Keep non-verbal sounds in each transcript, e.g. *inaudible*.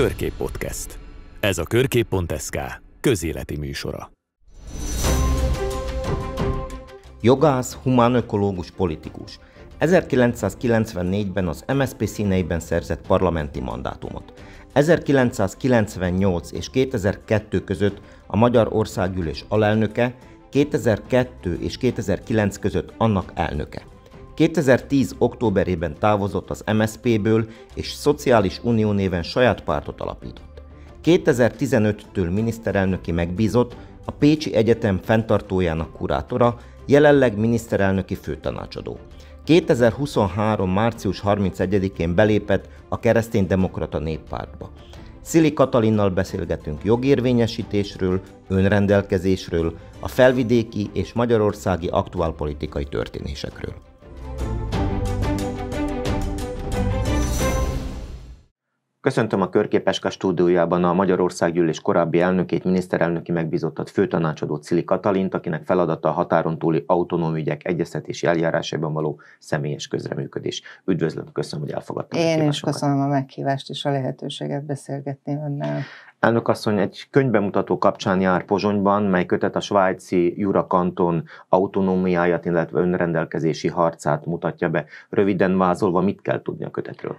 Körkép Podcast. Ez a Körkép.sk közéleti műsora. Jogász, humánökológus, politikus. 1994-ben az MSZP színeiben szerzett parlamenti mandátumot. 1998 és 2002 között a Magyar Országgyűlés alelnöke, 2002 és 2009 között annak elnöke. 2010. októberében távozott az MSZP-ből és Szociális Unió néven saját pártot alapított. 2015-től miniszterelnöki megbízott, a Pécsi Egyetem fenntartójának kurátora, jelenleg miniszterelnöki főtanácsadó. 2023. március 31-én belépett a Kereszténydemokrata Néppártba. Szili Katalinnal beszélgetünk jogérvényesítésről, önrendelkezésről, a felvidéki és magyarországi aktuálpolitikai történésekről. Köszöntöm a Körképeska stúdiójában a Magyarországgyűlés korábbi elnökét, miniszterelnöki megbízottat főtanácsadó Cili Katalint, akinek feladata a határon túli autonóm ügyek egyeztetési eljárásában való személyes közreműködés. Üdvözlöm, köszönöm, hogy elfogadtam. Én is köszönöm a meghívást és a lehetőséget beszélgetni önnel asszony egy könyvbemutató kapcsán jár Pozsonyban, mely kötet a svájci Jura kanton autonómiáját, illetve önrendelkezési harcát mutatja be. Röviden vázolva, mit kell tudni a kötetről?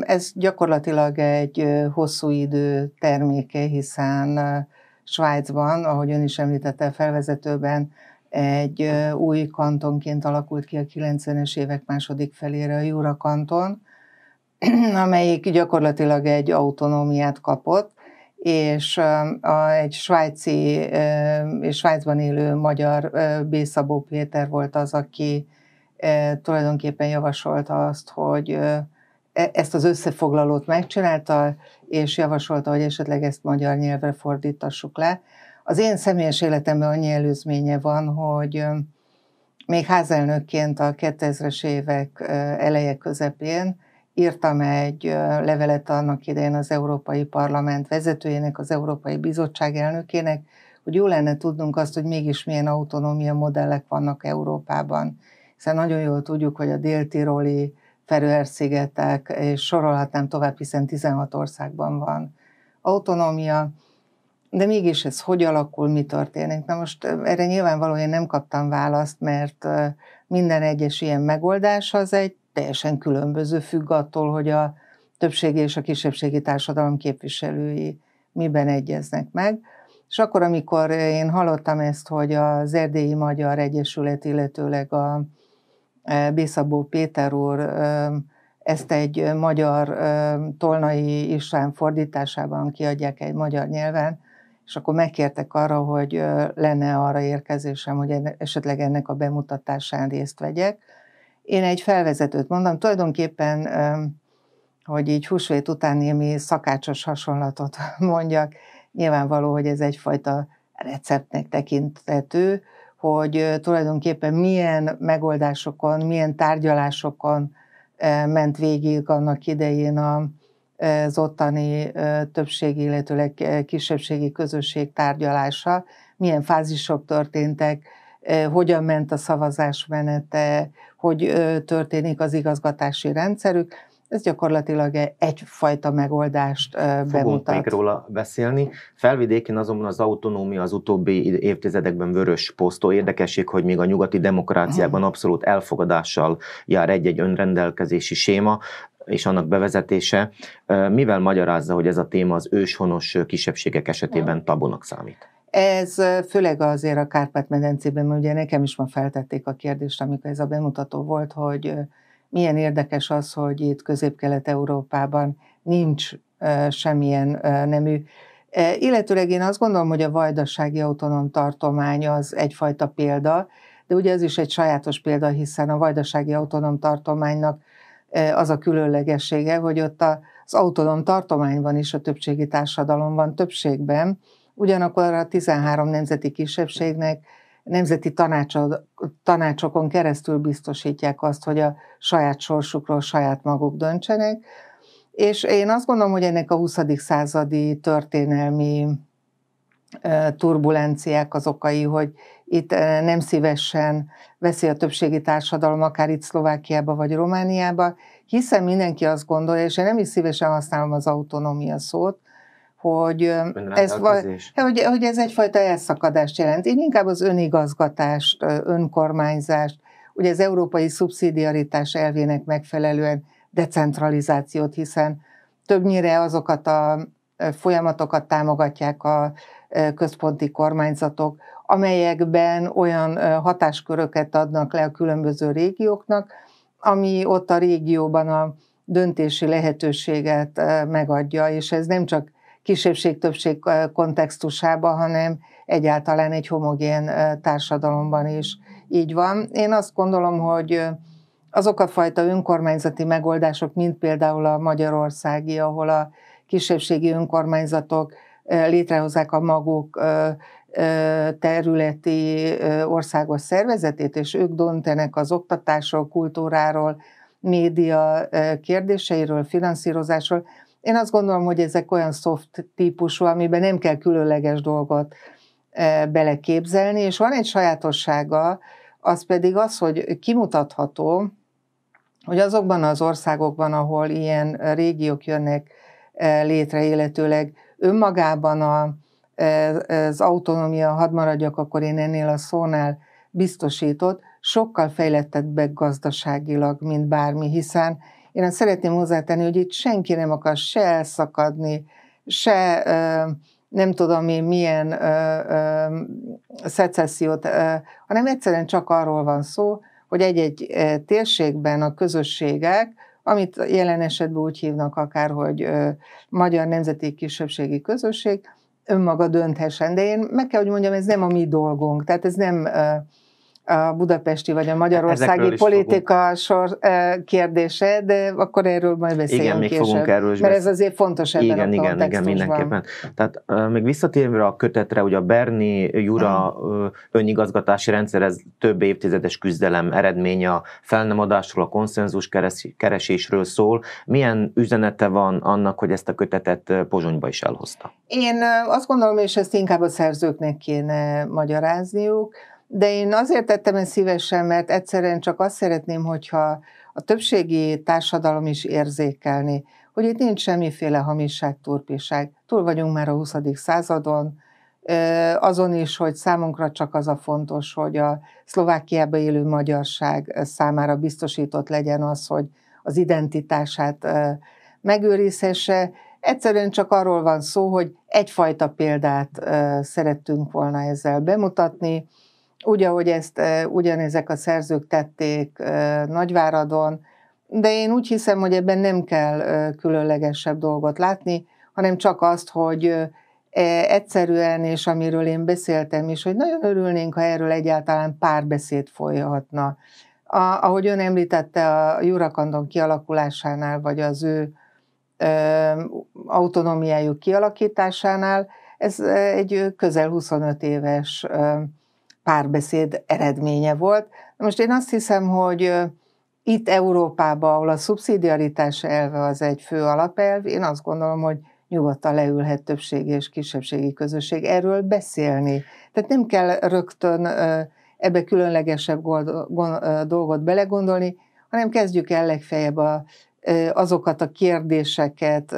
Ez gyakorlatilag egy hosszú idő terméke, hiszen Svájcban, ahogy ön is említette a felvezetőben, egy új kantonként alakult ki a 90-es évek második felére a Jura kanton, *clears throat* amelyik gyakorlatilag egy autonómiát kapott, és a, egy svájci, és Svájcban élő magyar Bészabó Péter volt az, aki tulajdonképpen javasolta azt, hogy e, ezt az összefoglalót megcsinálta, és javasolta, hogy esetleg ezt magyar nyelvre fordítassuk le. Az én személyes életemben annyi előzménye van, hogy még házelnökként a 2000-es évek eleje közepén írtam egy levelet annak idején az Európai Parlament vezetőjének, az Európai Bizottság elnökének, hogy jó lenne tudnunk azt, hogy mégis milyen autonómia modellek vannak Európában. Hiszen nagyon jól tudjuk, hogy a déltiroli tiroli szigetek és sorolhatnám tovább, hiszen 16 országban van autonómia, de mégis ez hogy alakul, mi történik? Na most erre nyilvánvalóan én nem kaptam választ, mert minden egyes ilyen megoldás az egy teljesen különböző, függ attól, hogy a többségi és a kisebbségi társadalom képviselői miben egyeznek meg. És akkor, amikor én hallottam ezt, hogy az Erdélyi Magyar Egyesület, illetőleg a e, Bészabó Péter úr e, ezt egy magyar e, tolnai István fordításában kiadják egy magyar nyelven, és akkor megkértek arra, hogy lenne arra érkezésem, hogy esetleg ennek a bemutatásán részt vegyek én egy felvezetőt mondom, tulajdonképpen, hogy így húsvét után némi szakácsos hasonlatot *laughs* mondjak, nyilvánvaló, hogy ez egyfajta receptnek tekintető, hogy tulajdonképpen milyen megoldásokon, milyen tárgyalásokon ment végig annak idején az ottani többségi, illetőleg kisebbségi közösség tárgyalása, milyen fázisok történtek, hogyan ment a szavazás menete, hogy történik az igazgatási rendszerük. Ez gyakorlatilag e, egyfajta megoldást bemutat. Fogunk még róla beszélni. Felvidéken azonban az autonómia az utóbbi évtizedekben vörös posztó. Érdekesség, hogy még a nyugati demokráciában mhm. abszolút elfogadással jár egy-egy önrendelkezési séma és annak bevezetése. Mivel magyarázza, hogy ez a téma az őshonos kisebbségek esetében tabunak számít? Ez főleg azért a Kárpát-medencében, mert ugye nekem is ma feltették a kérdést, amikor ez a bemutató volt, hogy milyen érdekes az, hogy itt Közép-Kelet-Európában nincs semmilyen nemű. E, illetőleg én azt gondolom, hogy a vajdasági autonóm tartomány az egyfajta példa, de ugye ez is egy sajátos példa, hiszen a vajdasági autonóm tartománynak e, az a különlegessége, hogy ott az autonóm tartományban is a többségi társadalom van többségben, ugyanakkor a 13 nemzeti kisebbségnek nemzeti tanácsokon keresztül biztosítják azt, hogy a saját sorsukról saját maguk döntsenek, és én azt gondolom, hogy ennek a 20. századi történelmi turbulenciák az okai, hogy itt nem szívesen veszi a többségi társadalom, akár itt Szlovákiába vagy Romániába, hiszen mindenki azt gondolja, és én nem is szívesen használom az autonómia szót, hogy ez, hogy, hogy ez egyfajta elszakadást jelent. Én inkább az önigazgatást, önkormányzást, ugye az európai szubszidiaritás elvének megfelelően decentralizációt, hiszen többnyire azokat a folyamatokat támogatják a központi kormányzatok, amelyekben olyan hatásköröket adnak le a különböző régióknak, ami ott a régióban a döntési lehetőséget megadja, és ez nem csak kisebbség-többség kontextusába, hanem egyáltalán egy homogén társadalomban is így van. Én azt gondolom, hogy azok a fajta önkormányzati megoldások, mint például a magyarországi, ahol a kisebbségi önkormányzatok létrehozzák a maguk területi országos szervezetét, és ők döntenek az oktatásról, kultúráról, média kérdéseiről, finanszírozásról. Én azt gondolom, hogy ezek olyan soft típusú, amiben nem kell különleges dolgot e, beleképzelni, és van egy sajátossága, az pedig az, hogy kimutatható, hogy azokban az országokban, ahol ilyen régiók jönnek e, létre, illetőleg önmagában a, e, az autonómia, hadd maradjak akkor én ennél a szónál, biztosított, sokkal fejlettebbek gazdaságilag, mint bármi, hiszen én azt szeretném hozzátenni, hogy itt senki nem akar se elszakadni, se nem tudom én milyen szecessziót, hanem egyszerűen csak arról van szó, hogy egy-egy térségben a közösségek, amit jelen esetben úgy hívnak akár, hogy magyar nemzeti kisebbségi közösség, önmaga dönthessen. De én meg kell, hogy mondjam, ez nem a mi dolgunk, tehát ez nem a budapesti vagy a magyarországi politika fogunk. sor eh, kérdése, de akkor erről majd beszélünk. Igen, még később, fogunk erről is mert ez azért fontos ebben igen, a igen, igen, mindenképpen. Tehát eh, még visszatérve a kötetre, hogy a Berni Jura hmm. önigazgatási rendszer, ez több évtizedes küzdelem eredménye a felnemadásról, a konszenzus keresésről szól. Milyen üzenete van annak, hogy ezt a kötetet Pozsonyba is elhozta? Én azt gondolom, és ezt inkább a szerzőknek kéne magyarázniuk, de én azért tettem ezt szívesen, mert egyszerűen csak azt szeretném, hogyha a többségi társadalom is érzékelni, hogy itt nincs semmiféle hamiság, turpiság. Túl vagyunk már a 20. századon, azon is, hogy számunkra csak az a fontos, hogy a Szlovákiában élő magyarság számára biztosított legyen az, hogy az identitását megőrizhesse. Egyszerűen csak arról van szó, hogy egyfajta példát szerettünk volna ezzel bemutatni, úgy, ahogy ezt ugyanezek a szerzők tették Nagyváradon, de én úgy hiszem, hogy ebben nem kell különlegesebb dolgot látni, hanem csak azt, hogy e, egyszerűen, és amiről én beszéltem is, hogy nagyon örülnénk, ha erről egyáltalán párbeszéd folyhatna. A, ahogy ön említette, a Jurakandon kialakulásánál, vagy az ő ö, autonomiájuk kialakításánál, ez egy közel 25 éves ö, párbeszéd eredménye volt. Most én azt hiszem, hogy itt Európában, ahol a szubszidiaritás elve az egy fő alapelv, én azt gondolom, hogy nyugodtan leülhet többségi és kisebbségi közösség erről beszélni. Tehát nem kell rögtön ebbe különlegesebb dolgot belegondolni, hanem kezdjük el legfeljebb a, azokat a kérdéseket,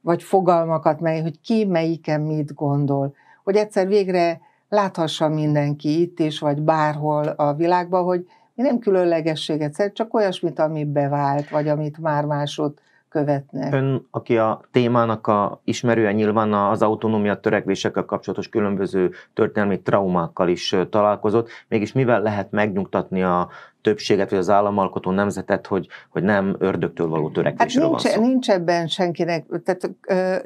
vagy fogalmakat, mely, hogy ki melyiken mit gondol. Hogy egyszer végre láthassa mindenki itt is, vagy bárhol a világban, hogy mi nem különlegességet szeret, csak olyasmit, ami bevált, vagy amit már másod követnek. Ön, aki a témának a ismerője nyilván az autonómia törekvésekkel kapcsolatos különböző történelmi traumákkal is találkozott, mégis mivel lehet megnyugtatni a többséget, vagy az államalkotó nemzetet, hogy, hogy nem ördögtől való törekvésről hát nincs, van szó. nincs ebben senkinek, tehát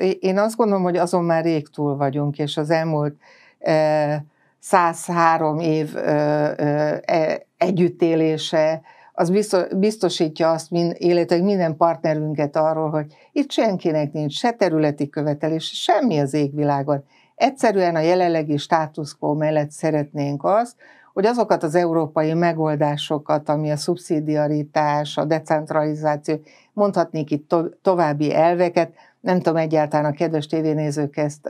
ö, én azt gondolom, hogy azon már rég túl vagyunk, és az elmúlt 103 év e, együttélése, az biztosítja azt mind, életek minden partnerünket arról, hogy itt senkinek nincs se területi követelés, semmi az égvilágon. Egyszerűen a jelenlegi státuszkó mellett szeretnénk azt, hogy azokat az európai megoldásokat, ami a szubszidiaritás, a decentralizáció, mondhatnék itt to- további elveket, nem tudom egyáltalán a kedves tévénézők ezt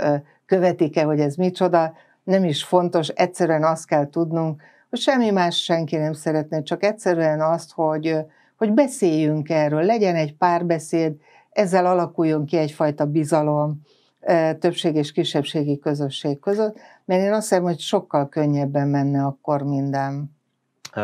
követik-e, hogy ez micsoda, nem is fontos, egyszerűen azt kell tudnunk, hogy semmi más senki nem szeretne, csak egyszerűen azt, hogy, hogy beszéljünk erről, legyen egy párbeszéd, ezzel alakuljon ki egyfajta bizalom többség és kisebbségi közösség között, mert én azt hiszem, hogy sokkal könnyebben menne akkor minden.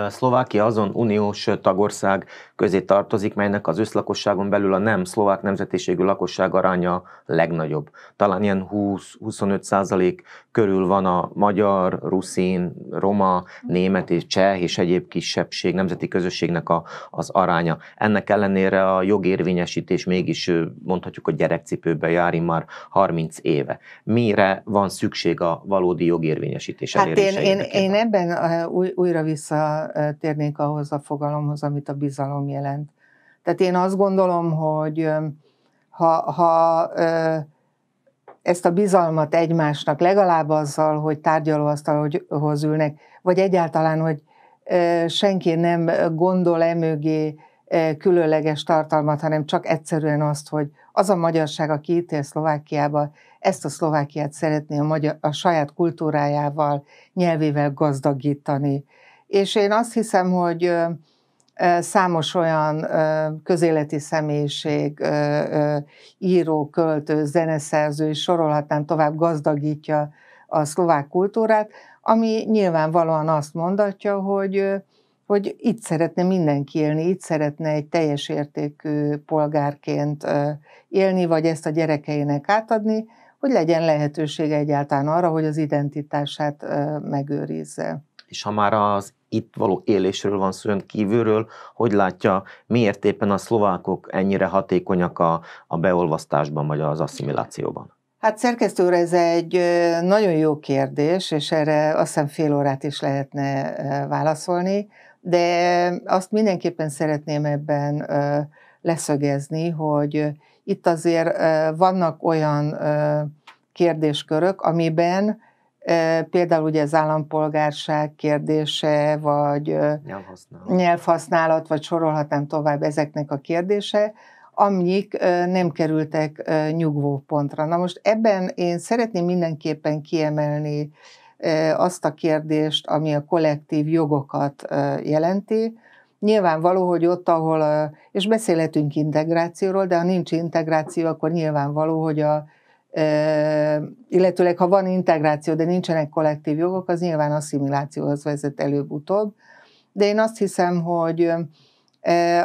Szlovákia azon uniós tagország közé tartozik, melynek az összlakosságon belül a nem szlovák nemzetiségű lakosság aránya legnagyobb. Talán ilyen 20-25 százalék körül van a magyar, ruszin, roma, német és cseh és egyéb kisebbség, nemzeti közösségnek a, az aránya. Ennek ellenére a jogérvényesítés mégis mondhatjuk, hogy gyerekcipőbe jár már 30 éve. Mire van szükség a valódi jogérvényesítés hát én, én, én ebben új, újra-vissza visszatérnék ahhoz a fogalomhoz, amit a bizalom jelent. Tehát én azt gondolom, hogy ha, ha ezt a bizalmat egymásnak, legalább azzal, hogy tárgyalóasztalhoz ülnek, vagy egyáltalán, hogy senki nem gondol emögé különleges tartalmat, hanem csak egyszerűen azt, hogy az a magyarság, aki itt él Szlovákiába, ezt a Szlovákiát szeretné a, magyar, a saját kultúrájával, nyelvével gazdagítani, és én azt hiszem, hogy számos olyan közéleti személyiség, író, költő, zeneszerző, és sorolhatnám tovább, gazdagítja a szlovák kultúrát, ami nyilvánvalóan azt mondatja, hogy, hogy itt szeretne mindenki élni, itt szeretne egy teljes értékű polgárként élni, vagy ezt a gyerekeinek átadni, hogy legyen lehetősége egyáltalán arra, hogy az identitását megőrizze és ha már az itt való élésről van szó, kívülről, hogy látja, miért éppen a szlovákok ennyire hatékonyak a, a beolvasztásban vagy az asszimilációban? Hát szerkesztő ez egy nagyon jó kérdés, és erre azt hiszem fél órát is lehetne válaszolni, de azt mindenképpen szeretném ebben leszögezni, hogy itt azért vannak olyan kérdéskörök, amiben Például ugye az állampolgárság kérdése, vagy nyelvhasználat, nyelvhasználat vagy sorolhatnám tovább ezeknek a kérdése, amik nem kerültek nyugvópontra. Na most ebben én szeretném mindenképpen kiemelni azt a kérdést, ami a kollektív jogokat jelenti. Nyilvánvaló, hogy ott, ahol, és beszélhetünk integrációról, de ha nincs integráció, akkor nyilvánvaló, hogy a illetőleg ha van integráció, de nincsenek kollektív jogok, az nyilván asszimilációhoz vezet előbb-utóbb. De én azt hiszem, hogy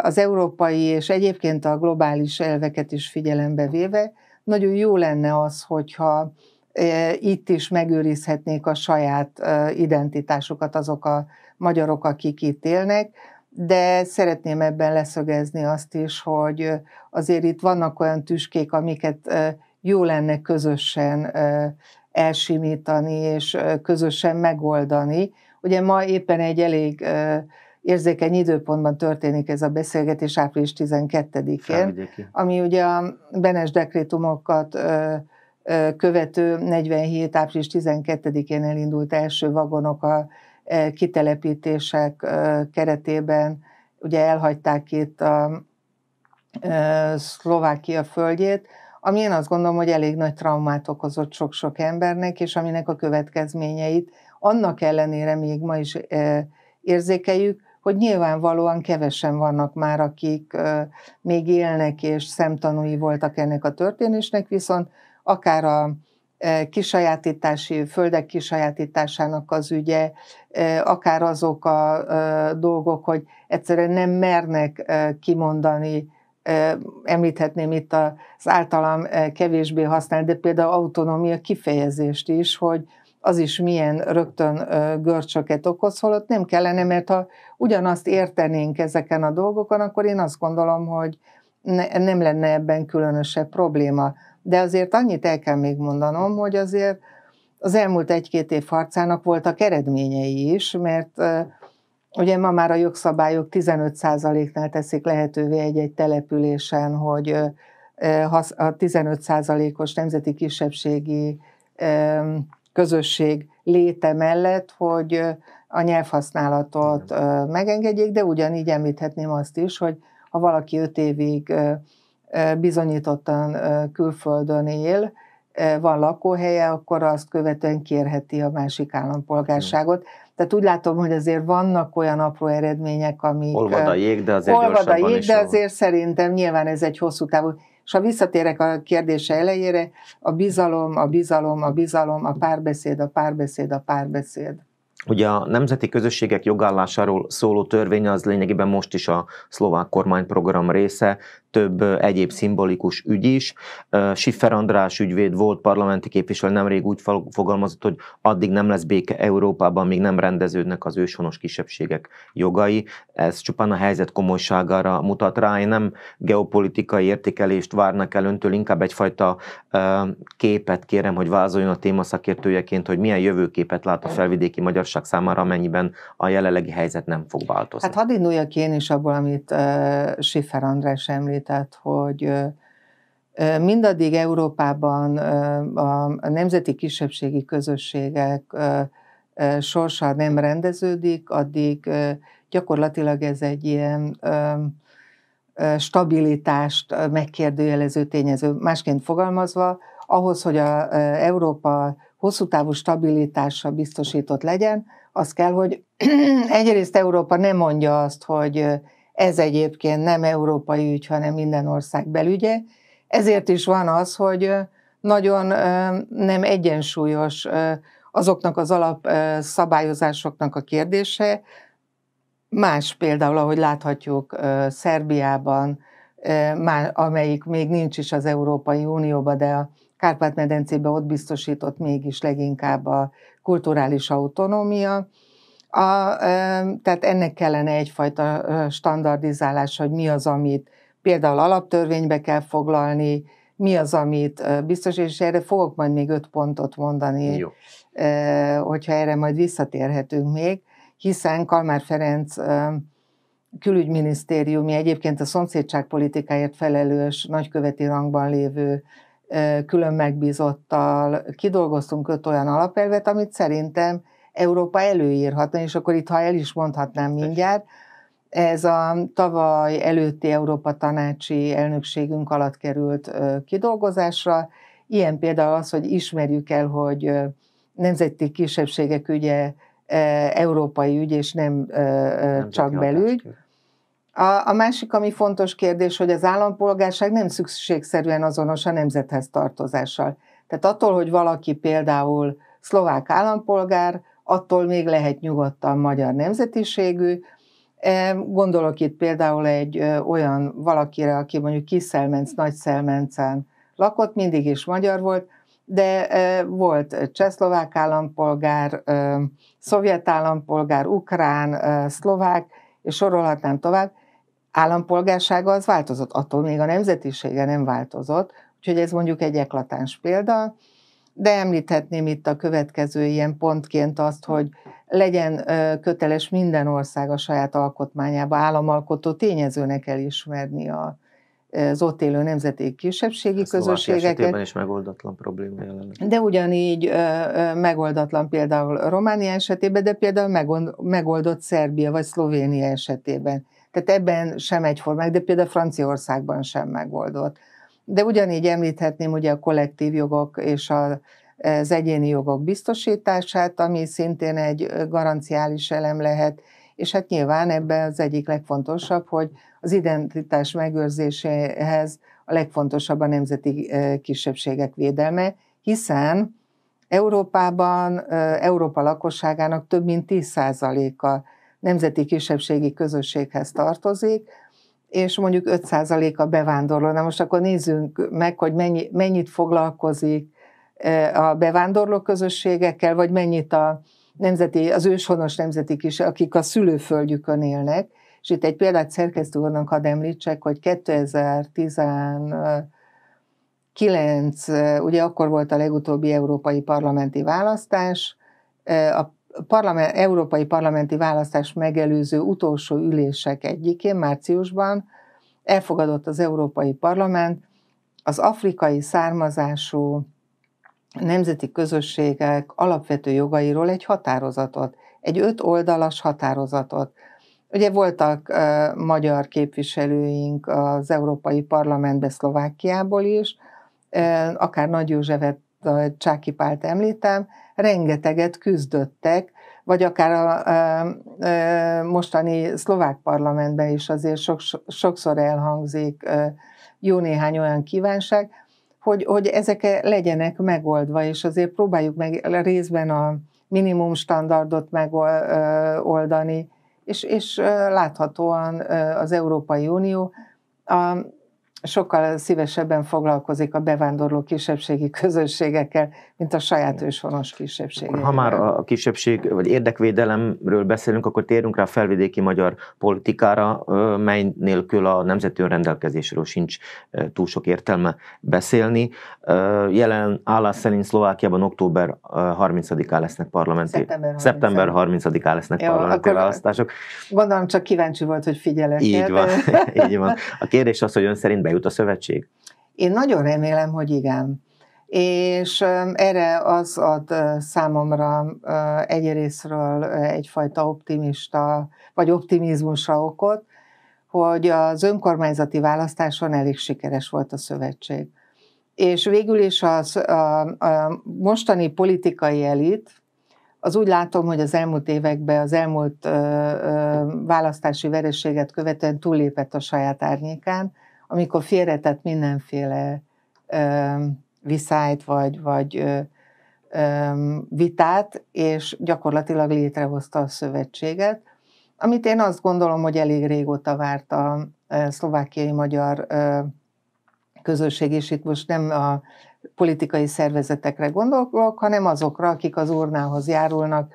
az európai és egyébként a globális elveket is figyelembe véve, nagyon jó lenne az, hogyha itt is megőrizhetnék a saját identitásukat azok a magyarok, akik itt élnek, de szeretném ebben leszögezni azt is, hogy azért itt vannak olyan tüskék, amiket jó lenne közösen elsimítani és közösen megoldani. Ugye ma éppen egy elég érzékeny időpontban történik ez a beszélgetés április 12-én, ami ugye a Benes dekrétumokat követő 47. április 12-én elindult első vagonok a kitelepítések keretében, ugye elhagyták itt a Szlovákia földjét, ami én azt gondolom, hogy elég nagy traumát okozott sok-sok embernek, és aminek a következményeit annak ellenére még ma is érzékeljük, hogy nyilvánvalóan kevesen vannak már, akik még élnek és szemtanúi voltak ennek a történésnek, viszont akár a kisajátítási, földek kisajátításának az ügye, akár azok a dolgok, hogy egyszerűen nem mernek kimondani Említhetném itt az általam kevésbé használt, de például autonómia kifejezést is, hogy az is milyen rögtön görcsöket okoz, holott nem kellene, mert ha ugyanazt értenénk ezeken a dolgokon, akkor én azt gondolom, hogy ne, nem lenne ebben különösebb probléma. De azért annyit el kell még mondanom, hogy azért az elmúlt egy-két év harcának voltak eredményei is, mert Ugye ma már a jogszabályok 15%-nál teszik lehetővé egy-egy településen, hogy a 15%-os nemzeti kisebbségi közösség léte mellett, hogy a nyelvhasználatot megengedjék, de ugyanígy említhetném azt is, hogy ha valaki öt évig bizonyítottan külföldön él, van lakóhelye, akkor azt követően kérheti a másik állampolgárságot. Tehát úgy látom, hogy azért vannak olyan apró eredmények, amik... Olvad a jég, de azért Olvad a jég, de azért szerintem nyilván ez egy hosszú távú... És ha visszatérek a kérdése elejére, a bizalom, a bizalom, a bizalom, a párbeszéd, a párbeszéd, a párbeszéd. Ugye a nemzeti közösségek jogállásáról szóló törvény az lényegében most is a szlovák kormányprogram része, több egyéb szimbolikus ügy is. Siffer András ügyvéd volt parlamenti képviselő, nemrég úgy fogalmazott, hogy addig nem lesz béke Európában, míg nem rendeződnek az őshonos kisebbségek jogai. Ez csupán a helyzet komolyságára mutat rá. Én nem geopolitikai értékelést várnak el öntől, inkább egyfajta képet kérem, hogy vázoljon a téma szakértőjeként, hogy milyen jövőképet lát a felvidéki magyarság lakosság számára, amennyiben a jelenlegi helyzet nem fog változni. Hát hadd induljak ki én is abból, amit uh, Siffer András említett, hogy uh, mindaddig Európában a nemzeti kisebbségi közösségek sorsa nem rendeződik, addig gyakorlatilag ez egy ilyen stabilitást megkérdőjelező tényező. Másként fogalmazva, ahhoz, hogy a Európa hosszú távú stabilitása biztosított legyen, az kell, hogy *clears throat* egyrészt Európa nem mondja azt, hogy ez egyébként nem európai ügy, hanem minden ország belügye, ezért is van az, hogy nagyon nem egyensúlyos azoknak az alapszabályozásoknak a kérdése, más például, ahogy láthatjuk Szerbiában, amelyik még nincs is az Európai Unióban, de a kárpát medencébe ott biztosított mégis leginkább a kulturális autonómia. A, tehát ennek kellene egyfajta standardizálás, hogy mi az, amit például alaptörvénybe kell foglalni, mi az, amit biztos, és erre fogok majd még öt pontot mondani, Jó. hogyha erre majd visszatérhetünk még, hiszen Kalmár Ferenc külügyminisztériumi, egyébként a szomszédságpolitikáért felelős, nagyköveti rangban lévő külön megbízottal kidolgoztunk öt olyan alapelvet, amit szerintem Európa előírhatna, és akkor itt, ha el is mondhatnám mindjárt, ez a tavaly előtti Európa tanácsi elnökségünk alatt került kidolgozásra. Ilyen például az, hogy ismerjük el, hogy nemzeti kisebbségek ügye európai ügy, és nem, csak belügy. A, a másik, ami fontos kérdés, hogy az állampolgárság nem szükségszerűen azonos a nemzethez tartozással. Tehát attól, hogy valaki például szlovák állampolgár, attól még lehet nyugodtan magyar nemzetiségű. E, gondolok itt például egy olyan valakire, aki mondjuk Kiszelmenc, Nagyszelmencen lakott, mindig is magyar volt, de e, volt csehszlovák állampolgár, szovjet állampolgár, ukrán, szlovák, és sorolhatnám tovább állampolgársága az változott, attól még a nemzetisége nem változott, úgyhogy ez mondjuk egy eklatáns példa, de említhetném itt a következő ilyen pontként azt, hogy legyen köteles minden ország a saját alkotmányába államalkotó tényezőnek elismerni a, az ott élő nemzeti kisebbségi Ez közösségeket. Ez is megoldatlan probléma jelenleg. De ugyanígy ö, ö, megoldatlan például Románia esetében, de például megoldott Szerbia vagy Szlovénia esetében. Tehát ebben sem egyformák, de például Franciaországban sem megoldott. De ugyanígy említhetném ugye a kollektív jogok és a, az egyéni jogok biztosítását, ami szintén egy garanciális elem lehet, és hát nyilván ebben az egyik legfontosabb, hogy az identitás megőrzéséhez a legfontosabb a nemzeti e, kisebbségek védelme, hiszen Európában e, Európa lakosságának több mint 10%-a nemzeti kisebbségi közösséghez tartozik, és mondjuk 5% a bevándorló. Na most akkor nézzünk meg, hogy mennyi, mennyit foglalkozik e, a bevándorló közösségekkel, vagy mennyit a nemzeti, az őshonos nemzeti kis, akik a szülőföldjükön élnek. És itt egy példát szerkesztő úrnak hadd említsek, hogy 2019, e, ugye akkor volt a legutóbbi európai parlamenti választás, e, a parlament, európai parlamenti választás megelőző utolsó ülések egyikén, márciusban elfogadott az Európai Parlament az afrikai származású nemzeti közösségek alapvető jogairól egy határozatot, egy öt oldalas határozatot. Ugye voltak uh, magyar képviselőink az Európai Parlamentbe Szlovákiából is, uh, akár Nagy Józsefet Csáki Pált említem, rengeteget küzdöttek, vagy akár a, a, a mostani szlovák parlamentben is azért sok, sokszor elhangzik jó néhány olyan kívánság, hogy, hogy ezek legyenek megoldva, és azért próbáljuk meg részben a minimum standardot megoldani, és, és láthatóan az Európai Unió a sokkal szívesebben foglalkozik a bevándorló kisebbségi *laughs* közösségekkel, mint a saját őshonos kisebbségekkel. Ha már a kisebbség vagy érdekvédelemről beszélünk, akkor térjünk rá a felvidéki magyar politikára, mely nélkül a nemzeti önrendelkezésről sincs túl sok értelme beszélni. Jelen állás szerint Szlovákiában október 30-án lesznek parlamenti... Szeptember 30-án, lesznek parlamenti választások. Gondolom csak kíváncsi volt, hogy figyelek. Így van, *laughs* így van. A kérdés az, hogy ön szerint eszébe jut a szövetség? Én nagyon remélem, hogy igen. És erre az ad számomra egyrésztről egyfajta optimista, vagy optimizmusra okot, hogy az önkormányzati választáson elég sikeres volt a szövetség. És végül is az, a, a mostani politikai elit, az úgy látom, hogy az elmúlt években az elmúlt ö, ö, választási vereséget követően túllépett a saját árnyékán, amikor félretett mindenféle ö, viszályt vagy, vagy ö, ö, vitát, és gyakorlatilag létrehozta a szövetséget, amit én azt gondolom, hogy elég régóta várt a szlovákiai magyar ö, közösség, és itt most nem a politikai szervezetekre gondolok, hanem azokra, akik az urnához járulnak,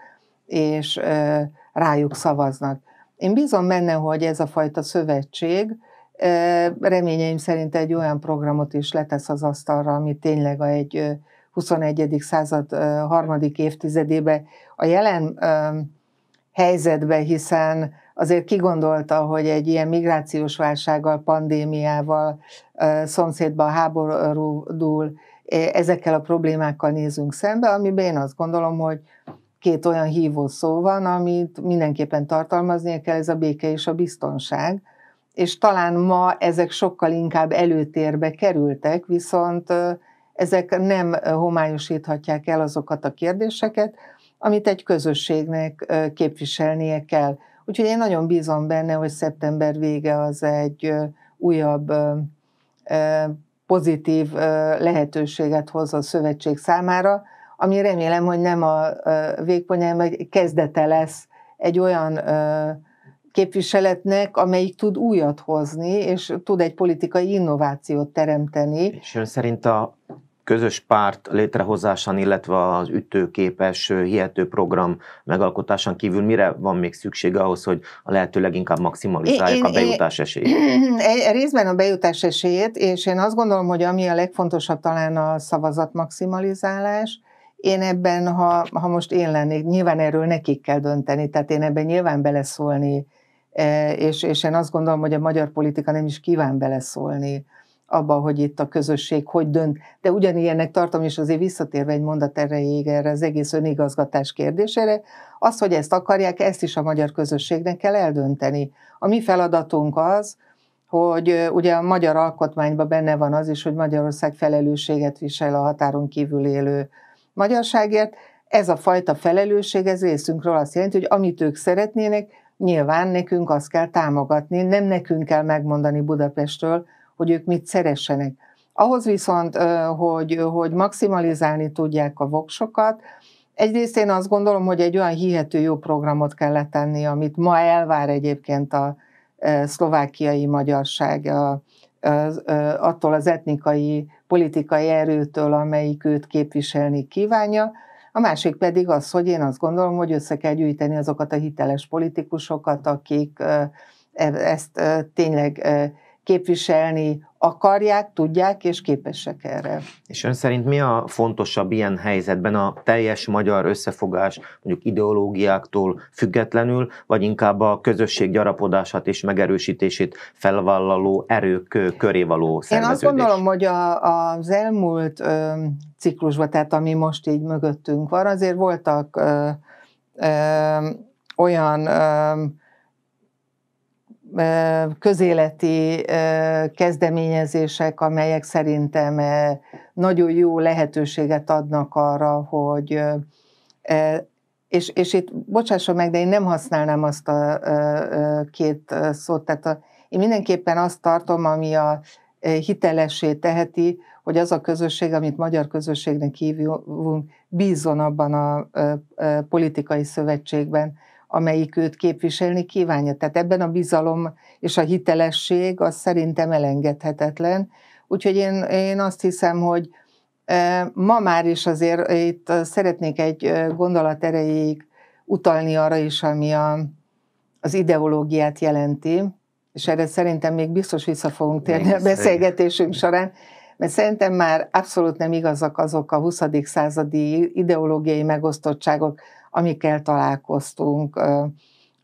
és ö, rájuk szavaznak. Én bízom benne, hogy ez a fajta szövetség, reményeim szerint egy olyan programot is letesz az asztalra, ami tényleg egy 21. század harmadik évtizedébe a jelen helyzetbe, hiszen azért kigondolta, hogy egy ilyen migrációs válsággal, pandémiával, szomszédban háborúdul, e, ezekkel a problémákkal nézünk szembe, amiben én azt gondolom, hogy két olyan hívó szó van, amit mindenképpen tartalmaznia kell, ez a béke és a biztonság és talán ma ezek sokkal inkább előtérbe kerültek, viszont ezek nem homályosíthatják el azokat a kérdéseket, amit egy közösségnek képviselnie kell. Úgyhogy én nagyon bízom benne, hogy szeptember vége az egy újabb pozitív lehetőséget hoz a szövetség számára, ami remélem, hogy nem a végpontja, hanem kezdete lesz egy olyan képviseletnek, amelyik tud újat hozni, és tud egy politikai innovációt teremteni. És ön szerint a közös párt létrehozásán, illetve az ütőképes, hihető program megalkotásán kívül mire van még szüksége ahhoz, hogy a lehető leginkább maximalizálják én, a bejutás esélyét? Én, részben a bejutás esélyét, és én azt gondolom, hogy ami a legfontosabb talán a szavazat maximalizálás, én ebben, ha, ha most én lennék, nyilván erről nekik kell dönteni, tehát én ebben nyilván beleszólni E, és, és én azt gondolom, hogy a magyar politika nem is kíván beleszólni abba, hogy itt a közösség hogy dönt. De ugyanilyennek tartom, és azért visszatérve egy mondat erejéig erre az egész önigazgatás kérdésére, az, hogy ezt akarják, ezt is a magyar közösségnek kell eldönteni. A mi feladatunk az, hogy ugye a magyar alkotmányban benne van az is, hogy Magyarország felelősséget visel a határon kívül élő magyarságért. Ez a fajta felelősség, ez részünkről azt jelenti, hogy amit ők szeretnének, Nyilván nekünk azt kell támogatni, nem nekünk kell megmondani Budapestről, hogy ők mit szeressenek. Ahhoz viszont, hogy, hogy maximalizálni tudják a voksokat, egyrészt én azt gondolom, hogy egy olyan hihető jó programot kell letenni, amit ma elvár egyébként a szlovákiai magyarság a, az, attól az etnikai, politikai erőtől, amelyik őt képviselni kívánja, a másik pedig az, hogy én azt gondolom, hogy össze kell gyűjteni azokat a hiteles politikusokat, akik e, ezt tényleg képviselni akarják, tudják és képesek erre. És ön szerint mi a fontosabb ilyen helyzetben a teljes magyar összefogás mondjuk ideológiáktól függetlenül, vagy inkább a közösség gyarapodását és megerősítését felvállaló erők köré való szerveződés? Én azt gondolom, hogy a, az elmúlt ö, ciklusban, tehát ami most így mögöttünk van, azért voltak ö, ö, olyan ö, közéleti kezdeményezések, amelyek szerintem nagyon jó lehetőséget adnak arra, hogy és, és itt, bocsássa meg, de én nem használnám azt a két szót, tehát a, én mindenképpen azt tartom, ami a hitelessé teheti, hogy az a közösség, amit magyar közösségnek hívunk, bízzon abban a politikai szövetségben, amelyik őt képviselni kívánja. Tehát ebben a bizalom és a hitelesség az szerintem elengedhetetlen. Úgyhogy én, én azt hiszem, hogy e, ma már is azért itt szeretnék egy e, gondolat erejéig utalni arra is, ami a, az ideológiát jelenti, és erre szerintem még biztos vissza fogunk térni a beszélgetésünk során, mert szerintem már abszolút nem igazak azok a 20. századi ideológiai megosztottságok, amikkel találkoztunk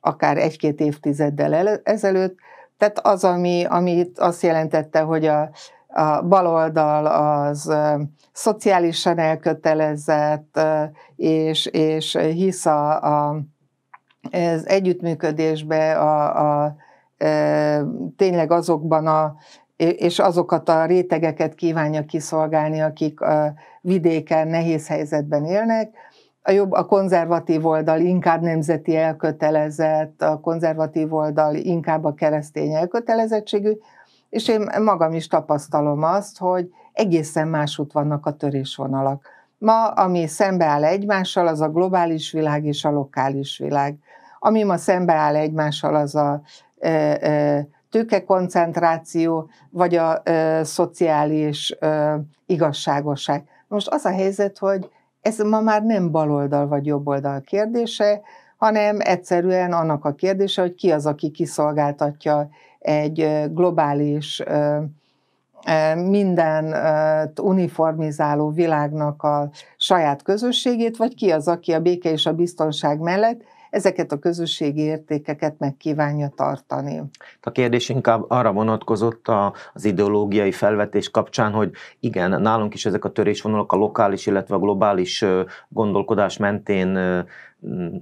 akár egy-két évtizeddel ezelőtt. Tehát az, ami, ami azt jelentette, hogy a, a baloldal az szociálisan elkötelezett, és, és hisz a, a, az együttműködésbe, a, a, a, tényleg azokban a és azokat a rétegeket kívánja kiszolgálni, akik a vidéken nehéz helyzetben élnek, a jobb, a konzervatív oldal inkább nemzeti elkötelezett, a konzervatív oldal inkább a keresztény elkötelezettségű, és én magam is tapasztalom azt, hogy egészen másút vannak a törésvonalak. Ma, ami szembeáll egymással, az a globális világ és a lokális világ. Ami ma szembeáll egymással, az a e, e, tőkekoncentráció, vagy a e, szociális e, igazságosság. Most az a helyzet, hogy ez ma már nem baloldal vagy jobboldal kérdése, hanem egyszerűen annak a kérdése, hogy ki az, aki kiszolgáltatja egy globális, minden uniformizáló világnak a saját közösségét, vagy ki az, aki a béke és a biztonság mellett ezeket a közösségi értékeket meg kívánja tartani. A kérdés inkább arra vonatkozott a, az ideológiai felvetés kapcsán, hogy igen, nálunk is ezek a törésvonalak a lokális, illetve a globális gondolkodás mentén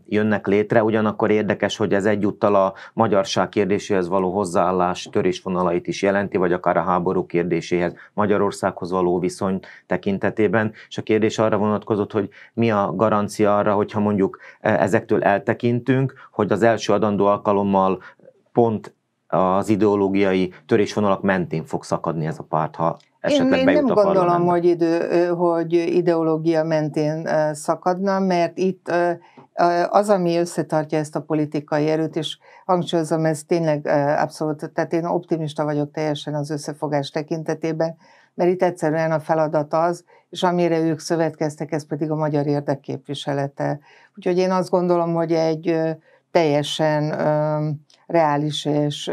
jönnek létre, ugyanakkor érdekes, hogy ez egyúttal a magyarság kérdéséhez való hozzáállás törésvonalait is jelenti, vagy akár a háború kérdéséhez, Magyarországhoz való viszony tekintetében, és a kérdés arra vonatkozott, hogy mi a garancia arra, hogyha mondjuk e, ezektől eltekintünk, hogy az első adandó alkalommal pont az ideológiai törésvonalak mentén fog szakadni ez a párt, ha esetleg Én, én nem a gondolom, hogy, idő, hogy ideológia mentén szakadna, mert itt az, ami összetartja ezt a politikai erőt, és hangsúlyozom, ez tényleg abszolút, tehát én optimista vagyok teljesen az összefogás tekintetében, mert itt egyszerűen a feladat az, és amire ők szövetkeztek, ez pedig a magyar érdekképviselete. Úgyhogy én azt gondolom, hogy egy teljesen reális és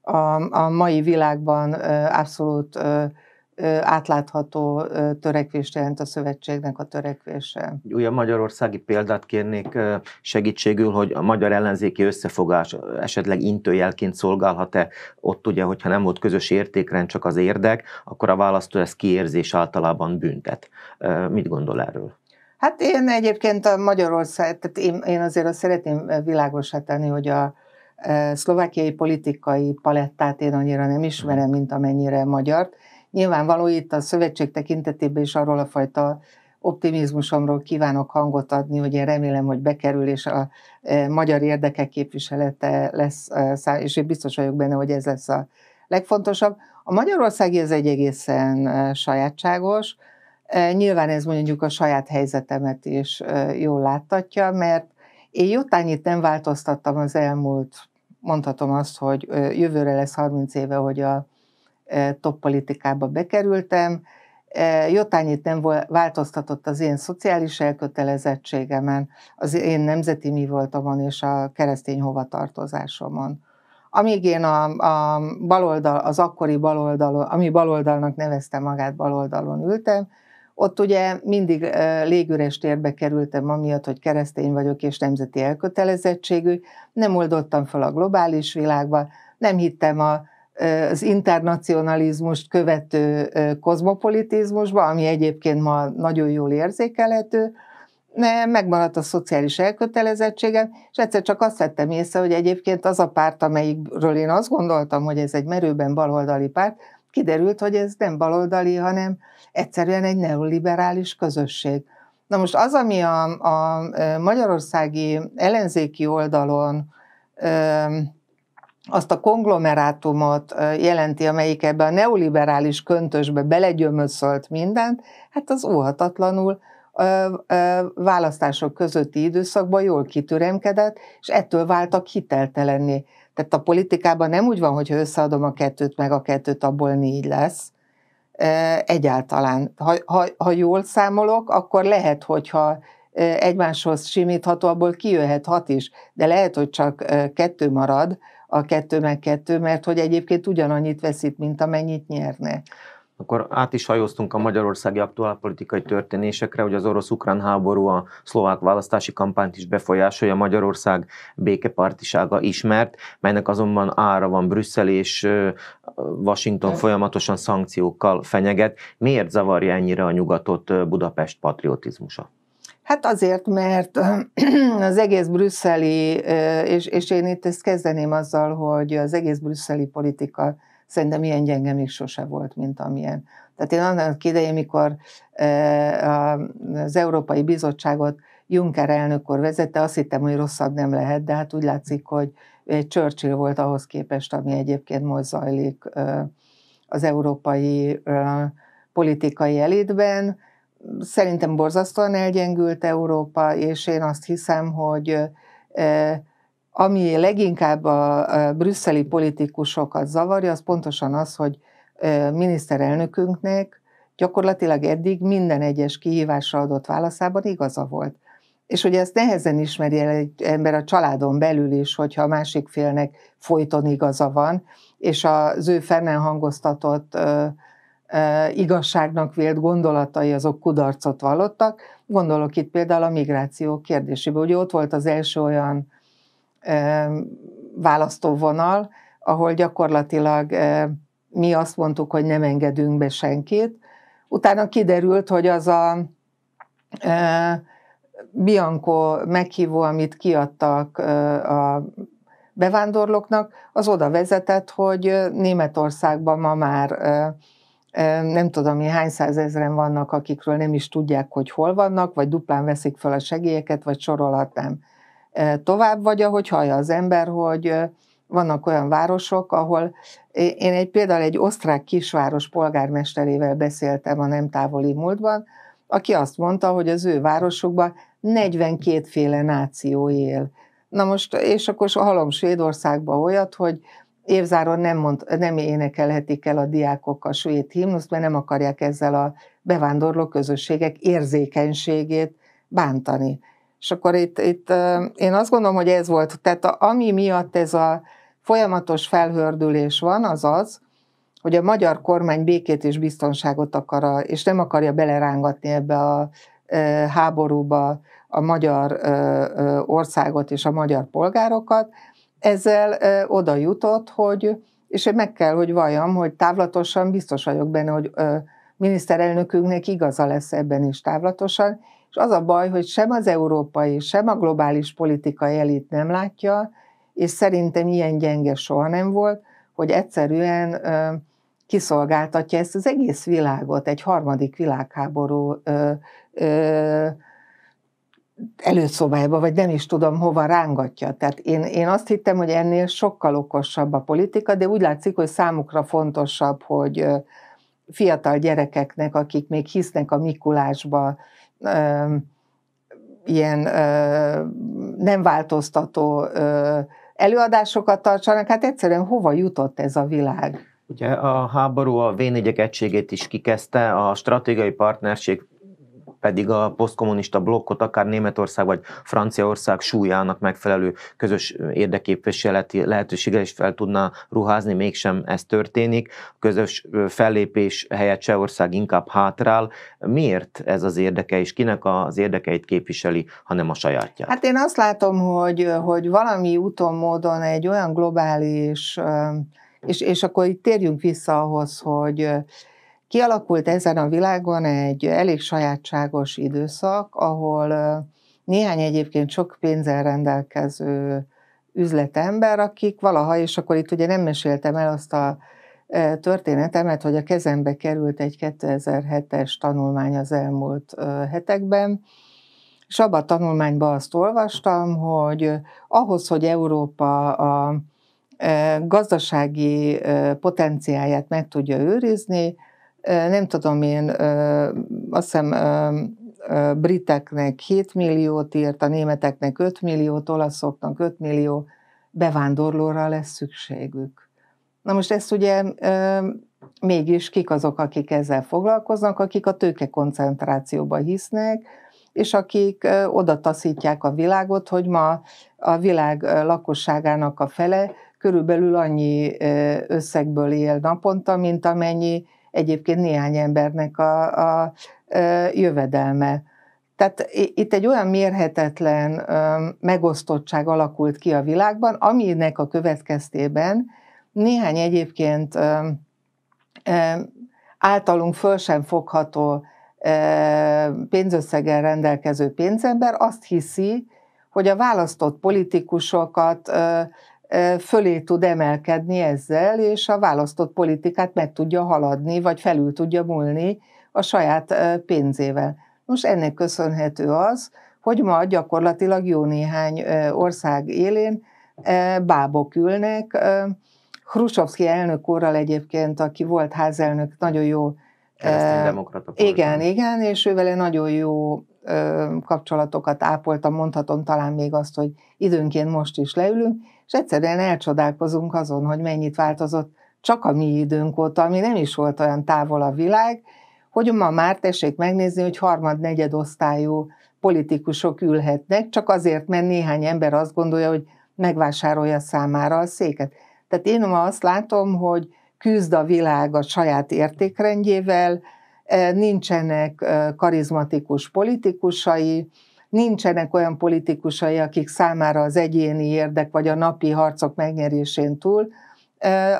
a, a mai világban abszolút átlátható törekvést jelent a szövetségnek a törekvése. Ugye magyarországi példát kérnék segítségül, hogy a magyar ellenzéki összefogás esetleg intőjelként szolgálhat-e ott ugye, hogyha nem volt közös értékrend, csak az érdek, akkor a választó ezt kiérzés általában büntet. Mit gondol erről? Hát én egyébként a Magyarország, tehát én, én azért azt szeretném világosá tenni, hogy a, szlovákiai politikai palettát én annyira nem ismerem, mhm. mint amennyire magyart, Nyilvánvaló itt a szövetség tekintetében is arról a fajta optimizmusomról kívánok hangot adni, hogy én remélem, hogy bekerül, és a e, magyar érdekek képviselete lesz, e, és én biztos vagyok benne, hogy ez lesz a legfontosabb. A magyarországi ez egy egészen e, sajátságos, nyilván ez mondjuk a saját helyzetemet is jól láttatja, mert én jótányit nem változtattam az elmúlt, mondhatom azt, hogy jövőre lesz 30 éve, hogy a E, top politikába bekerültem. E, Jotányit nem változtatott az én szociális elkötelezettségemen, az én nemzeti mi voltamon és a keresztény hovatartozásomon. Amíg én a, a baloldal, az akkori baloldalon, ami baloldalnak nevezte magát, baloldalon ültem, ott ugye mindig e, légüres térbe kerültem, amiatt, hogy keresztény vagyok és nemzeti elkötelezettségű, nem oldottam fel a globális világba, nem hittem a az internacionalizmust követő kozmopolitizmusba, ami egyébként ma nagyon jól érzékelhető, megmaradt a szociális elkötelezettségem, és egyszer csak azt vettem észre, hogy egyébként az a párt, amelyikről én azt gondoltam, hogy ez egy merőben baloldali párt, kiderült, hogy ez nem baloldali, hanem egyszerűen egy neoliberális közösség. Na most az, ami a, a magyarországi ellenzéki oldalon öm, azt a konglomerátumot jelenti, amelyik ebbe a neoliberális köntösbe belegyömöszölt mindent, hát az óhatatlanul választások közötti időszakban jól kitüremkedett, és ettől váltak hiteltelenni. Tehát a politikában nem úgy van, hogy összeadom a kettőt, meg a kettőt, abból négy lesz. Egyáltalán. Ha, ha, ha jól számolok, akkor lehet, hogyha egymáshoz simítható, abból kijöhet hat is, de lehet, hogy csak kettő marad, a kettő meg kettő, mert hogy egyébként ugyanannyit veszít, mint amennyit nyerne. Akkor át is hajóztunk a magyarországi aktuálpolitikai történésekre, hogy az orosz-ukrán háború a szlovák választási kampányt is befolyásolja, Magyarország békepartisága ismert, melynek azonban ára van Brüsszel és Washington folyamatosan szankciókkal fenyeget. Miért zavarja ennyire a nyugatot Budapest patriotizmusa? Hát azért, mert *clears throat* az egész brüsszeli, és, és én itt ezt kezdeném azzal, hogy az egész brüsszeli politika szerintem ilyen gyenge még sose volt, mint amilyen. Tehát én annak idején, mikor az Európai Bizottságot Juncker elnökkor vezette, azt hittem, hogy rosszabb nem lehet, de hát úgy látszik, hogy egy Churchill volt ahhoz képest, ami egyébként most zajlik az európai politikai elitben szerintem borzasztóan elgyengült Európa, és én azt hiszem, hogy ami leginkább a brüsszeli politikusokat zavarja, az pontosan az, hogy miniszterelnökünknek gyakorlatilag eddig minden egyes kihívásra adott válaszában igaza volt. És ugye ezt nehezen ismeri el egy ember a családon belül is, hogyha a másik félnek folyton igaza van, és az ő fennel hangoztatott igazságnak vélt gondolatai azok kudarcot vallottak. Gondolok itt például a migráció kérdéséből, hogy ott volt az első olyan választóvonal, ahol gyakorlatilag mi azt mondtuk, hogy nem engedünk be senkit. Utána kiderült, hogy az a Bianco meghívó, amit kiadtak a bevándorlóknak, az oda vezetett, hogy Németországban ma már nem tudom, mi hány százezren vannak, akikről nem is tudják, hogy hol vannak, vagy duplán veszik fel a segélyeket, vagy sorolhatnám tovább, vagy ahogy hallja az ember, hogy vannak olyan városok, ahol én egy például egy osztrák kisváros polgármesterével beszéltem a nem távoli múltban, aki azt mondta, hogy az ő városukban 42 féle náció él. Na most, és akkor halom Svédországban olyat, hogy évzáron nem, mond, nem énekelhetik el a diákok a svéd himnuszt, mert nem akarják ezzel a bevándorló közösségek érzékenységét bántani. És akkor itt, itt én azt gondolom, hogy ez volt. Tehát a, ami miatt ez a folyamatos felhördülés van, az az, hogy a magyar kormány békét és biztonságot akar, és nem akarja belerángatni ebbe a e, háborúba a magyar e, országot és a magyar polgárokat, ezzel oda jutott, hogy, és meg kell, hogy valljam, hogy távlatosan biztos vagyok benne, hogy ö, miniszterelnökünknek igaza lesz ebben is távlatosan, és az a baj, hogy sem az európai, sem a globális politikai elit nem látja, és szerintem ilyen gyenge soha nem volt, hogy egyszerűen ö, kiszolgáltatja ezt az egész világot egy harmadik világháború ö, ö, előszobájába, vagy nem is tudom hova rángatja. Tehát én, én azt hittem, hogy ennél sokkal okosabb a politika, de úgy látszik, hogy számukra fontosabb, hogy fiatal gyerekeknek, akik még hisznek a Mikulásba, ilyen nem változtató előadásokat tartsanak, hát egyszerűen hova jutott ez a világ? Ugye a háború a v egységét is kikezdte, a stratégiai partnerség pedig a posztkommunista blokkot akár Németország vagy Franciaország súlyának megfelelő közös érdeképviseleti lehetőséggel is fel tudná ruházni, mégsem ez történik. A közös fellépés helyett Csehország inkább hátrál. Miért ez az érdeke, és kinek az érdekeit képviseli, hanem a sajátja Hát én azt látom, hogy, hogy valami úton, módon egy olyan globális, és, és akkor itt térjünk vissza ahhoz, hogy Kialakult ezen a világon egy elég sajátságos időszak, ahol néhány egyébként sok pénzzel rendelkező üzletember, akik valaha, és akkor itt ugye nem meséltem el azt a történetemet, hogy a kezembe került egy 2007-es tanulmány az elmúlt hetekben, és abban a tanulmányban azt olvastam, hogy ahhoz, hogy Európa a gazdasági potenciáját meg tudja őrizni, nem tudom én, azt hiszem briteknek 7 milliót írt, a németeknek 5 milliót, olaszoknak 5 millió bevándorlóra lesz szükségük. Na most ezt ugye mégis kik azok, akik ezzel foglalkoznak, akik a tőke koncentrációba hisznek, és akik oda taszítják a világot, hogy ma a világ lakosságának a fele körülbelül annyi összegből él naponta, mint amennyi egyébként néhány embernek a, a, a jövedelme. Tehát itt egy olyan mérhetetlen megosztottság alakult ki a világban, aminek a következtében néhány egyébként általunk föl sem fogható pénzösszeggel rendelkező pénzember azt hiszi, hogy a választott politikusokat fölé tud emelkedni ezzel, és a választott politikát meg tudja haladni, vagy felül tudja múlni a saját pénzével. Most ennek köszönhető az, hogy ma gyakorlatilag jó néhány ország élén bábok ülnek. Hrusovszki elnök úrral egyébként, aki volt házelnök, nagyon jó Keresztény demokrata. Igen, igen, és ővele nagyon jó kapcsolatokat ápoltam, mondhatom talán még azt, hogy időnként most is leülünk, és egyszerűen elcsodálkozunk azon, hogy mennyit változott csak a mi időnk óta, ami nem is volt olyan távol a világ, hogy ma már tessék megnézni, hogy harmad-negyed osztályú politikusok ülhetnek, csak azért, mert néhány ember azt gondolja, hogy megvásárolja számára a széket. Tehát én ma azt látom, hogy küzd a világ a saját értékrendjével, nincsenek karizmatikus politikusai, nincsenek olyan politikusai, akik számára az egyéni érdek vagy a napi harcok megnyerésén túl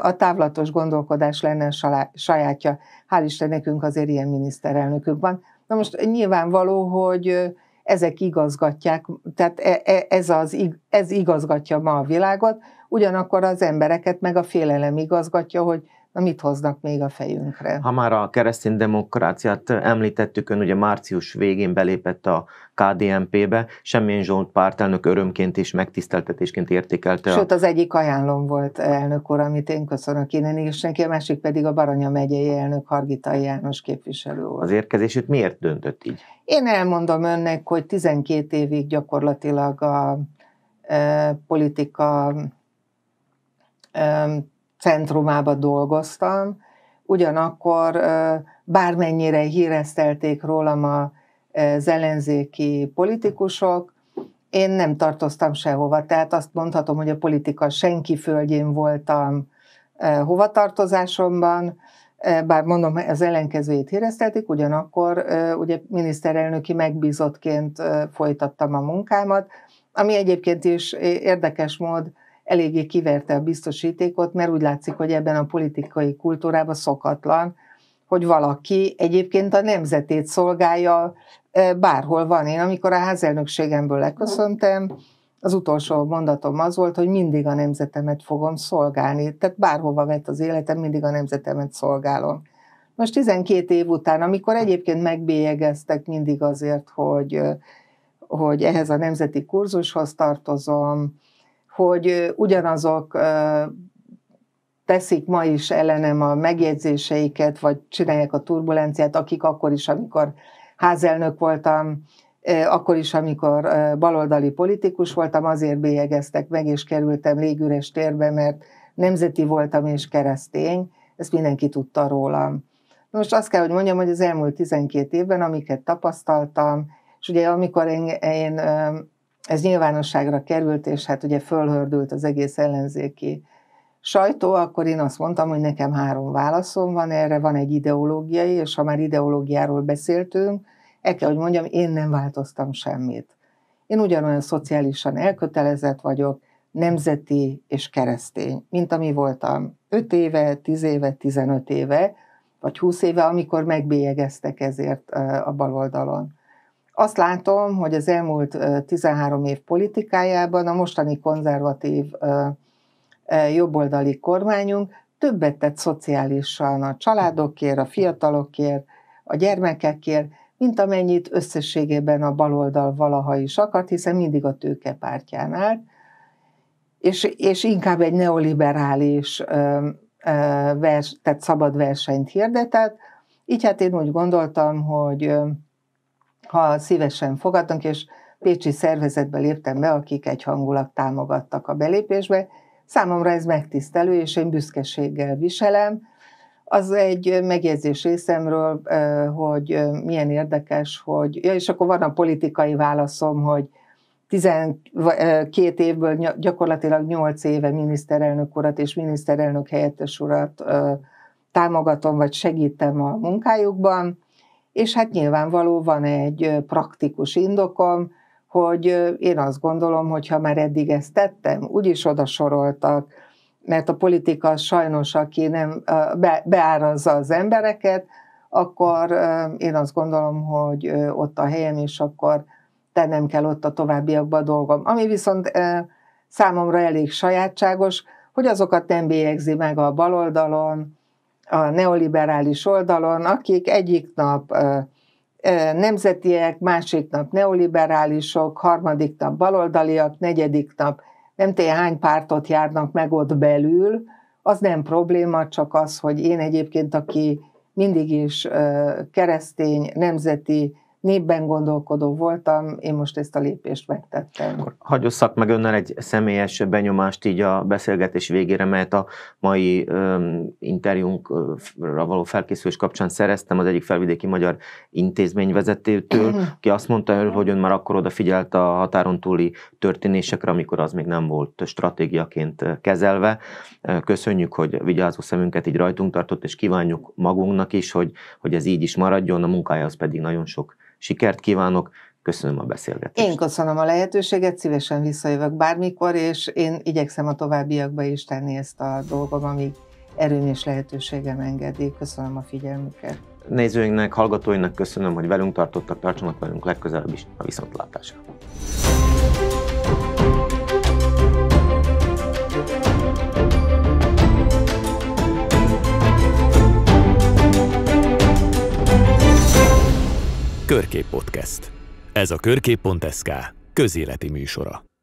a távlatos gondolkodás lenne sajátja. Hál' Isten nekünk azért ilyen miniszterelnökünk van. Na most nyilvánvaló, hogy ezek igazgatják, tehát e, e, ez, az, ez igazgatja ma a világot, ugyanakkor az embereket meg a félelem igazgatja, hogy Na mit hoznak még a fejünkre? Ha már a keresztény demokráciát említettük, ön ugye március végén belépett a KDNP-be, semmilyen Zsolt pártelnök örömként és megtiszteltetésként értékelte. Sőt, az egyik ajánlom volt elnök úr, amit én köszönök innen és neki, a másik pedig a Baranya megyei elnök Hargitai János képviselő úr. Az érkezését miért döntött így? Én elmondom önnek, hogy 12 évig gyakorlatilag a a politika centrumába dolgoztam, ugyanakkor bármennyire híresztelték rólam a az ellenzéki politikusok, én nem tartoztam sehova, tehát azt mondhatom, hogy a politika senki földjén voltam hovatartozásomban, bár mondom, az ellenkezőjét híreztetik, ugyanakkor ugye miniszterelnöki megbízottként folytattam a munkámat, ami egyébként is érdekes mód eléggé kiverte a biztosítékot, mert úgy látszik, hogy ebben a politikai kultúrában szokatlan, hogy valaki egyébként a nemzetét szolgálja, bárhol van. Én amikor a házelnökségemből leköszöntem, az utolsó mondatom az volt, hogy mindig a nemzetemet fogom szolgálni. Tehát bárhova vett az életem, mindig a nemzetemet szolgálom. Most 12 év után, amikor egyébként megbélyegeztek mindig azért, hogy, hogy ehhez a nemzeti kurzushoz tartozom, hogy ugyanazok teszik ma is ellenem a megjegyzéseiket, vagy csinálják a turbulenciát, akik akkor is, amikor házelnök voltam, akkor is, amikor baloldali politikus voltam, azért bélyegeztek meg, és kerültem légüres térbe, mert nemzeti voltam és keresztény, ezt mindenki tudta rólam. Most azt kell, hogy mondjam, hogy az elmúlt 12 évben, amiket tapasztaltam, és ugye amikor én, én ez nyilvánosságra került, és hát ugye fölhördült az egész ellenzéki sajtó, akkor én azt mondtam, hogy nekem három válaszom van erre, van egy ideológiai, és ha már ideológiáról beszéltünk, el kell, hogy mondjam, én nem változtam semmit. Én ugyanolyan szociálisan elkötelezett vagyok, nemzeti és keresztény, mint ami voltam 5 éve, 10 éve, 15 éve, vagy 20 éve, amikor megbélyegeztek ezért a baloldalon. Azt látom, hogy az elmúlt 13 év politikájában a mostani konzervatív jobboldali kormányunk többet tett szociálisan a családokért, a fiatalokért, a gyermekekért, mint amennyit összességében a baloldal valaha is akart, hiszen mindig a tőke pártján állt, és, és inkább egy neoliberális ö, ö, vers, tehát szabad versenyt hirdetett. Így hát én úgy gondoltam, hogy ha szívesen fogadnak, és pécsi szervezetbe léptem be, akik hangulat támogattak a belépésbe. Számomra ez megtisztelő, és én büszkeséggel viselem. Az egy megjegyzés részemről, hogy milyen érdekes, hogy... Ja, és akkor van a politikai válaszom, hogy 12 évből gyakorlatilag 8 éve miniszterelnök urat és miniszterelnök helyettes urat támogatom, vagy segítem a munkájukban és hát nyilvánvaló van egy praktikus indokom, hogy én azt gondolom, hogy ha már eddig ezt tettem, úgyis oda soroltak, mert a politika sajnos, aki nem be, beárazza az embereket, akkor én azt gondolom, hogy ott a helyem, és akkor te nem kell ott a továbbiakban dolgom. Ami viszont számomra elég sajátságos, hogy azokat nem bélyegzi meg a baloldalon, a neoliberális oldalon, akik egyik nap nemzetiek, másik nap neoliberálisok, harmadik nap baloldaliak, negyedik nap nem tudom hány pártot járnak meg ott belül, az nem probléma, csak az, hogy én egyébként, aki mindig is keresztény, nemzeti, népben gondolkodó voltam, én most ezt a lépést megtettem. hagyosszak meg önnel egy személyes benyomást így a beszélgetés végére, mert a mai um, interjúnkra való felkészülés kapcsán szereztem az egyik felvidéki magyar intézmény vezetőtől, aki mhm. azt mondta, hogy ön már akkor odafigyelt a határon túli történésekre, amikor az még nem volt stratégiaként kezelve. Köszönjük, hogy vigyázó szemünket így rajtunk tartott, és kívánjuk magunknak is, hogy, hogy ez így is maradjon, a munkája az pedig nagyon sok Sikert kívánok, köszönöm a beszélgetést. Én köszönöm a lehetőséget, szívesen visszajövök bármikor, és én igyekszem a továbbiakba is tenni ezt a dolgom, amíg erőm és lehetőségem engedi. Köszönöm a figyelmüket. Nézőinknek, hallgatóinknak köszönöm, hogy velünk tartottak, tartsanak velünk legközelebb is a viszontlátásra. Körkép Podcast. Ez a Körkép.sk közéleti műsora.